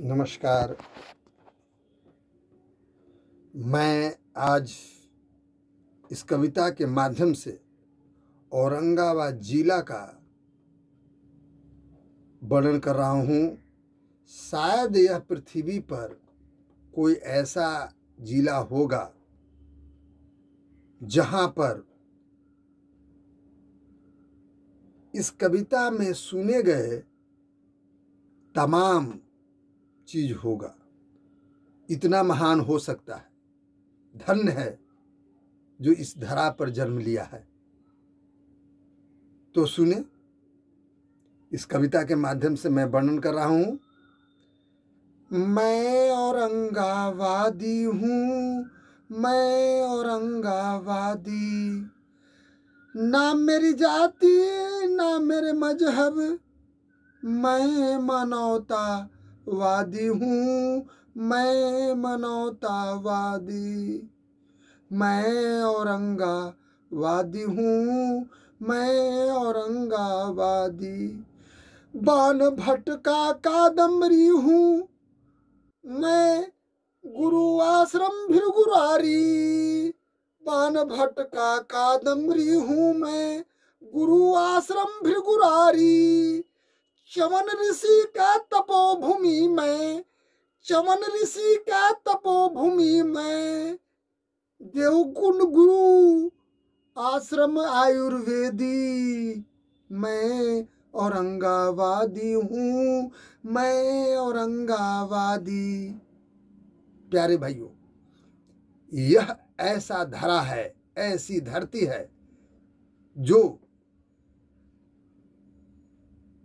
नमस्कार मैं आज इस कविता के माध्यम से औरंगाबाद जिला का वर्णन कर रहा हूँ शायद यह पृथ्वी पर कोई ऐसा जिला होगा जहाँ पर इस कविता में सुने गए तमाम चीज होगा इतना महान हो सकता है धन्य है जो इस धरा पर जन्म लिया है तो सुने इस कविता के माध्यम से मैं वर्णन कर रहा हूं मैं औरंगाबादी हूं मैं औरंगाबादी ना मेरी जाति ना मेरे मजहब मैं मानवता वादी हूँ मैं मनौतावादी मैं औरंगा वादी हूँ मैं वादी बान भट्ट का कादम्बरी हूँ मैं गुरु आश्रम भी गुरारी बान भट्ट का कादम्बरी हूँ मैं गुरु आश्रम भी गुरारी चमन ऋषि का तपोभूमि में चमन ऋषि का तपोभूमि में देवकुंड गुरु आश्रम आयुर्वेदी मैं औरंगाबादी हूँ मैं औरंगाबादी प्यारे भाइयों यह ऐसा धरा है ऐसी धरती है जो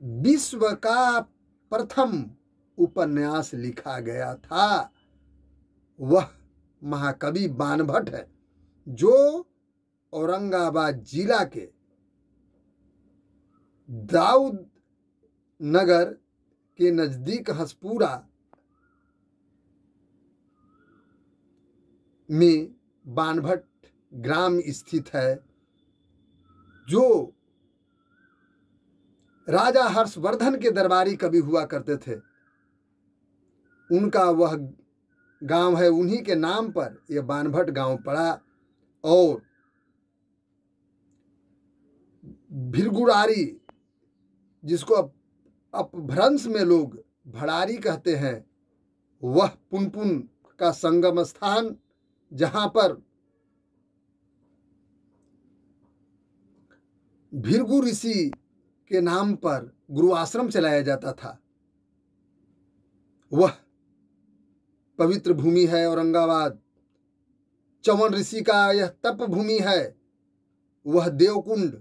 विश्व का प्रथम उपन्यास लिखा गया था वह महाकवि बानभट्ट है जो औरंगाबाद जिला के दाऊद नगर के नज़दीक हसपुरा में बानभट्ट ग्राम स्थित है जो राजा हर्षवर्धन के दरबारी कभी हुआ करते थे उनका वह गांव है उन्हीं के नाम पर यह बानभट गांव पड़ा और भिरगुरारी जिसको अपभ्रंश में लोग भड़ारी कहते हैं वह पुनपुन का संगम स्थान जहां पर भिरगु ऋषि के नाम पर गुरु आश्रम चलाया जाता था वह पवित्र भूमि है औरंगाबाद चवन ऋषि का यह तप भूमि है वह देवकुंड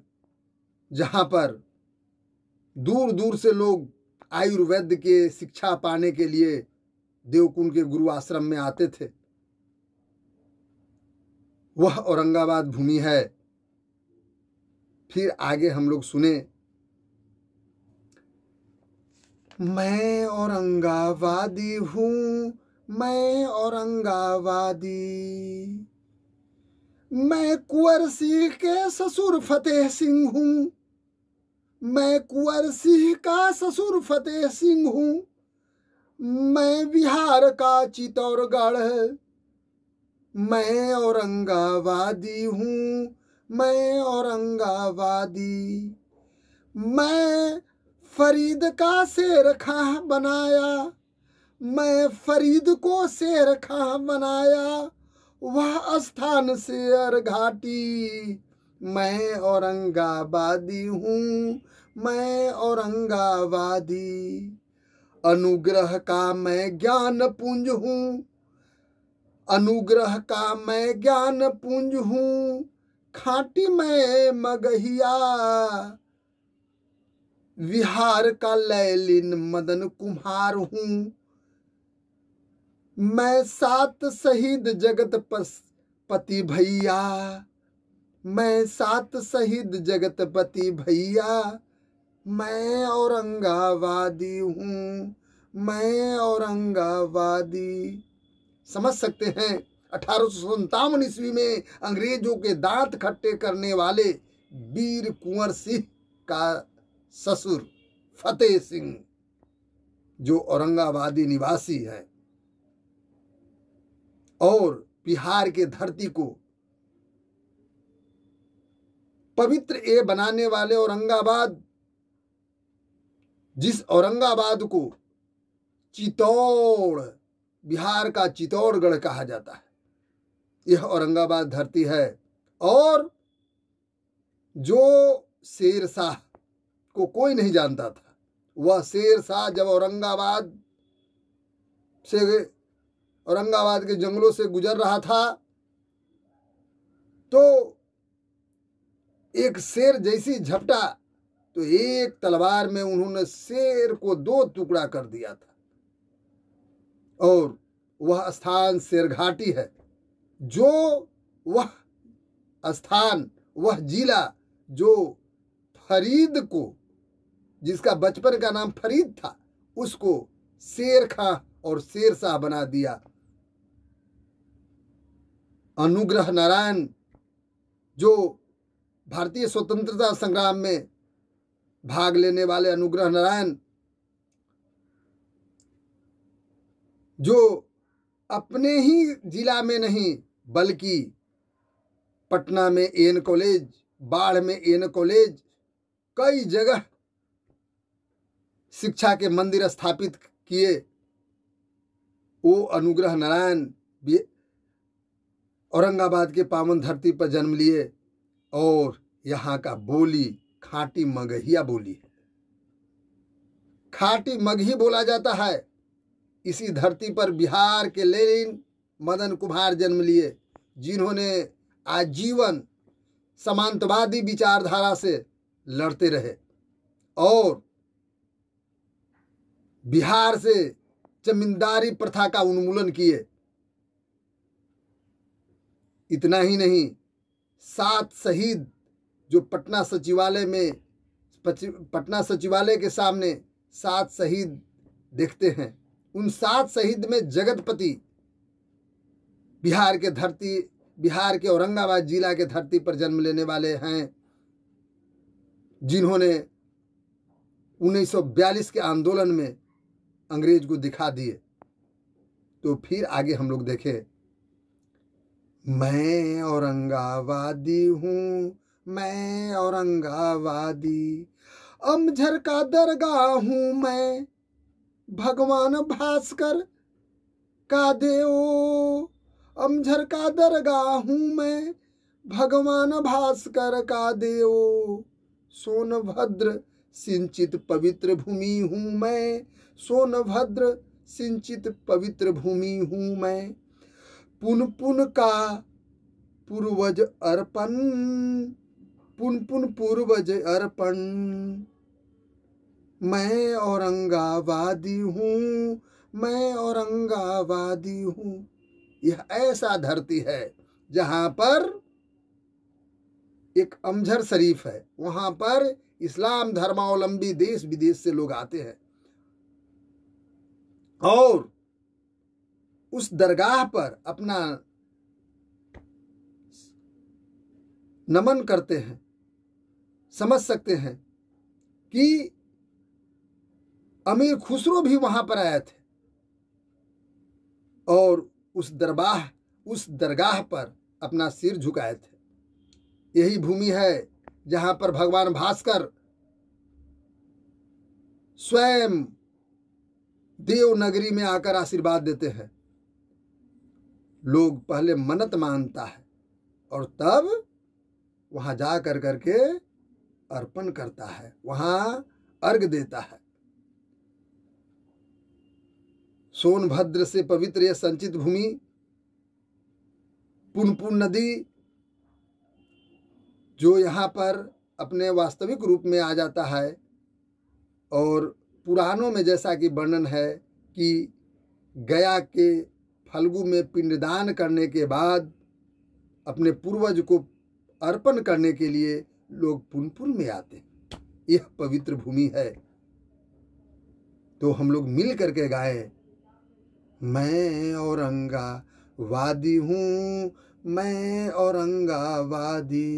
जहां पर दूर दूर से लोग आयुर्वेद के शिक्षा पाने के लिए देवकुंड के गुरु आश्रम में आते थे वह औरंगाबाद भूमि है फिर आगे हम लोग सुने मैं औरंगाबादी हूँ मैं औरंगाबादी मैं कुंवर सिंह के ससुर फतेह सिंह हूँ मैं कुंवर सिंह का ससुर फतेह सिंह हूँ मैं बिहार का चित्तौड़गढ़ मैं औरंगाबादी हूँ मैं औरंगाबादी मैं फरीद का शेर खां बनाया मैं फरीद को शेर खां बनाया वह स्थान शेर घाटी मैं औरंगाबादी हूँ मैं औरंगाबादी अनुग्रह का मैं ज्ञान पुंज हूँ अनुग्रह का मैं ज्ञान पुंज हूँ खाटी मैं मगहिया विहार का लैलिन मदन कुमार हूँ मैं सात शहीद जगत पति भैया मैं सात शहीद पति भैया मैं औरंगाबादी हूँ मैं औरंगाबादी समझ सकते हैं अठारह सौ सन्तावन ईस्वी में अंग्रेजों के दांत खट्टे करने वाले वीर कुंवर सिंह का ससुर फतेह सिंह जो औरंगाबादी निवासी है और बिहार के धरती को पवित्र ए बनाने वाले औरंगाबाद जिस औरंगाबाद को चित्तौड़ बिहार का चित्तौड़गढ़ कहा जाता है यह औरंगाबाद धरती है और जो शेर शाह को कोई नहीं जानता था वह शेर शाह जब औरंगाबाद से औरंगाबाद के जंगलों से गुजर रहा था तो एक शेर जैसी झपटा तो एक तलवार में उन्होंने शेर को दो टुकड़ा कर दिया था और वह स्थान शेरघाटी है जो वह स्थान वह जिला जो फरीद को जिसका बचपन का नाम फरीद था उसको शेर खां और शेर शाह बना दिया अनुग्रह नारायण जो भारतीय स्वतंत्रता संग्राम में भाग लेने वाले अनुग्रह नारायण जो अपने ही जिला में नहीं बल्कि पटना में एन कॉलेज बाढ़ में एन कॉलेज कई जगह शिक्षा के मंदिर स्थापित किए वो अनुग्रह नारायण भी औरंगाबाद के पावन धरती पर जन्म लिए और यहाँ का बोली खाटी मगहिया बोली है खाटी मगही बोला जाता है इसी धरती पर बिहार के लेन मदन कुमार जन्म लिए जिन्होंने आजीवन समांतवादी विचारधारा से लड़ते रहे और बिहार से जमींदारी प्रथा का उन्मूलन किए इतना ही नहीं सात शहीद जो पटना सचिवालय में पटना सचिवालय के सामने सात शहीद देखते हैं उन सात शहीद में जगतपति बिहार के धरती बिहार के औरंगाबाद जिला के धरती पर जन्म लेने वाले हैं जिन्होंने 1942 के आंदोलन में अंग्रेज को दिखा दिए तो फिर आगे हम लोग देखे मैं औरंगाबादी हूँ मैं औरंगाबादी अमझर का दरगाह हूँ मैं भगवान भास्कर का देव अमझर का दरगाह हूँ मैं भगवान भास्कर का देव सोनभद्र सिंचित पवित्र भूमि हूँ मैं सोनभद्र सिंचित पवित्र भूमि हूँ मैं पुन पुन का पूर्वज अर्पण पुन पुन पूर्वज अर्पण मैं औरंगाबादी हूँ मैं औरंगाबादी हूँ यह ऐसा धरती है जहाँ पर एक अमझर शरीफ है वहाँ पर इस्लाम धर्मावलंबी देश विदेश से लोग आते हैं और उस दरगाह पर अपना नमन करते हैं समझ सकते हैं कि अमीर खुसरो भी वहां पर आए थे और उस दरबाह उस दरगाह पर अपना सिर झुकाए थे यही भूमि है जहां पर भगवान भास्कर स्वयं देवनगरी में आकर आशीर्वाद देते हैं लोग पहले मन्नत मानता है और तब वहाँ जा कर करके अर्पण करता है वहाँ अर्घ देता है सोनभद्र से पवित्र यह संचित भूमि पुनपुन नदी जो यहाँ पर अपने वास्तविक रूप में आ जाता है और पुराणों में जैसा कि वर्णन है कि गया के फलगु में पिंडदान करने के बाद अपने पूर्वज को अर्पण करने के लिए लोग पुनपुन में आते हैं यह पवित्र भूमि है तो हम लोग मिल करके गाए मैं औरंगा वादी हूँ मैं वादी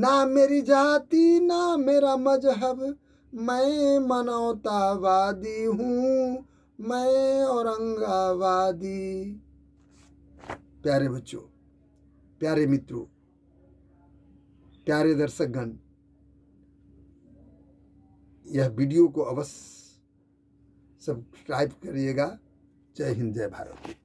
ना मेरी जाति ना मेरा मजहब मैं मनौतावादी हूँ मैं औरंगाबादी प्यारे बच्चों प्यारे मित्रों प्यारे दर्शकगण यह वीडियो को अवश्य सब्सक्राइब करिएगा जय हिंद जय भारत